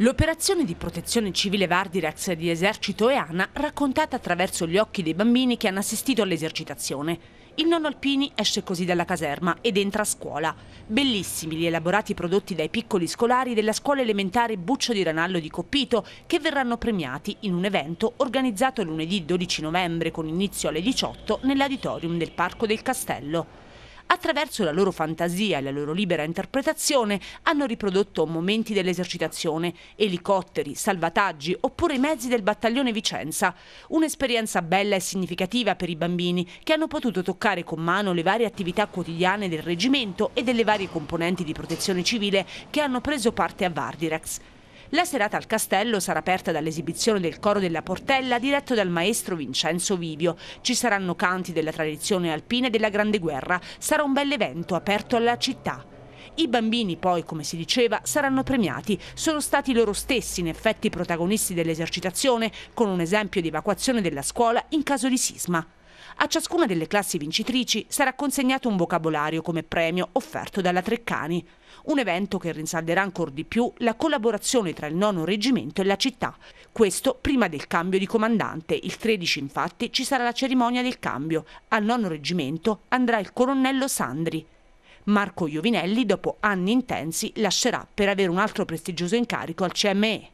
L'operazione di protezione civile Vardirex di Esercito e ANA raccontata attraverso gli occhi dei bambini che hanno assistito all'esercitazione. Il nonno Alpini esce così dalla caserma ed entra a scuola. Bellissimi gli elaborati prodotti dai piccoli scolari della scuola elementare Buccio di Ranallo di Coppito che verranno premiati in un evento organizzato lunedì 12 novembre con inizio alle 18 nell'auditorium del Parco del Castello attraverso la loro fantasia e la loro libera interpretazione, hanno riprodotto momenti dell'esercitazione, elicotteri, salvataggi oppure i mezzi del battaglione Vicenza. Un'esperienza bella e significativa per i bambini che hanno potuto toccare con mano le varie attività quotidiane del reggimento e delle varie componenti di protezione civile che hanno preso parte a Vardirex. La serata al castello sarà aperta dall'esibizione del coro della Portella diretto dal maestro Vincenzo Vivio. Ci saranno canti della tradizione alpina e della Grande Guerra. Sarà un bel evento aperto alla città. I bambini poi, come si diceva, saranno premiati. Sono stati loro stessi in effetti protagonisti dell'esercitazione, con un esempio di evacuazione della scuola in caso di sisma. A ciascuna delle classi vincitrici sarà consegnato un vocabolario come premio offerto dalla Treccani, un evento che rinsalderà ancora di più la collaborazione tra il nono reggimento e la città. Questo prima del cambio di comandante. Il 13 infatti ci sarà la cerimonia del cambio. Al nono reggimento andrà il colonnello Sandri. Marco Iovinelli, dopo anni intensi, lascerà per avere un altro prestigioso incarico al CME.